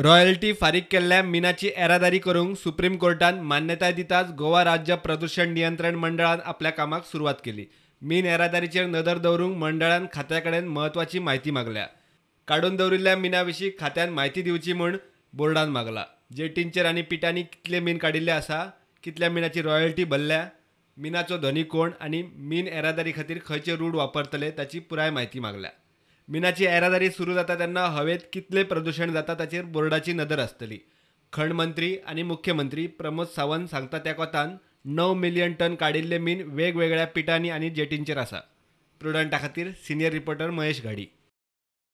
royalty फारीक केल्ल्या मिनाची येरादारी करूंक सुप्रीम कोर्टान मान्यताय दिताच गोवा राज्य प्रदूषण नियंत्रण मंडळान आपल्या कामाक सुरवात केली मीन येरादारीचेर नदर दवरूंक मंडळान खात्या कडेन म्हत्वाची म्हायती मागल्या काडून दवरिल्ल्या मिनाविशीं खात्यान म्हायती दिवची म्हूण बोर्डान मागला जेटींचेर आनी पिटांनी कितले मीन काडिल्ले आसा कितल्या मिनाची रॉयल्टी भरल्या मिनाचो धनी कोण आनी मीन येरादारी खातीर खंयचे रूड वापरतले ताची पुराय म्हायती मागल्या मिनाची येरादारी सुरू जाता त्यांना हवेत कितले प्रदूषण जाता ताचेर बोर्डाची नदर असतली खण मंत्री आनी मुख्यमंत्री प्रमोद सावंत सांगता त्या कोतान नऊ मिलियन टन काढिल्ले मीन वेगवेगळ्या पिठांनी आणि जेटींचेर आसा प्रुडंटा खातीर सिनियर रिपोर्टर महेश घाडी